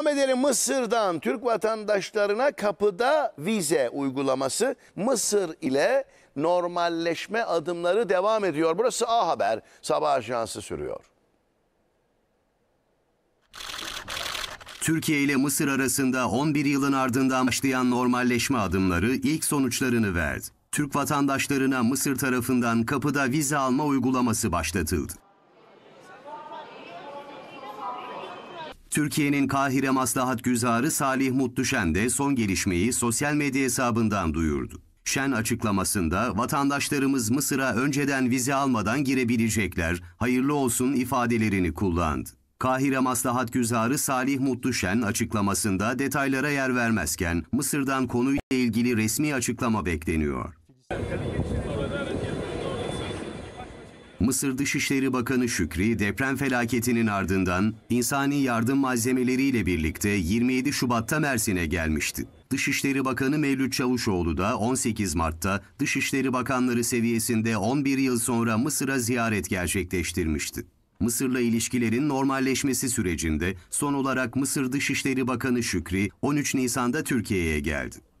Devam edelim Mısır'dan Türk vatandaşlarına kapıda vize uygulaması Mısır ile normalleşme adımları devam ediyor. Burası A Haber sabah ajansı sürüyor. Türkiye ile Mısır arasında 11 yılın ardından başlayan normalleşme adımları ilk sonuçlarını verdi. Türk vatandaşlarına Mısır tarafından kapıda vize alma uygulaması başlatıldı. Türkiye'nin Kahire Maslahat Güzarı Salih Mutluşen de son gelişmeyi sosyal medya hesabından duyurdu. Şen açıklamasında vatandaşlarımız Mısır'a önceden vize almadan girebilecekler, hayırlı olsun ifadelerini kullandı. Kahire Maslahat Güzarı Salih Mutluşen açıklamasında detaylara yer vermezken Mısır'dan konuyla ilgili resmi açıklama bekleniyor. Mısır Dışişleri Bakanı Şükri deprem felaketinin ardından insani yardım malzemeleriyle birlikte 27 Şubat'ta Mersin'e gelmişti. Dışişleri Bakanı Mevlüt Çavuşoğlu da 18 Mart'ta Dışişleri Bakanları seviyesinde 11 yıl sonra Mısır'a ziyaret gerçekleştirmişti. Mısır'la ilişkilerin normalleşmesi sürecinde son olarak Mısır Dışişleri Bakanı Şükri 13 Nisan'da Türkiye'ye geldi.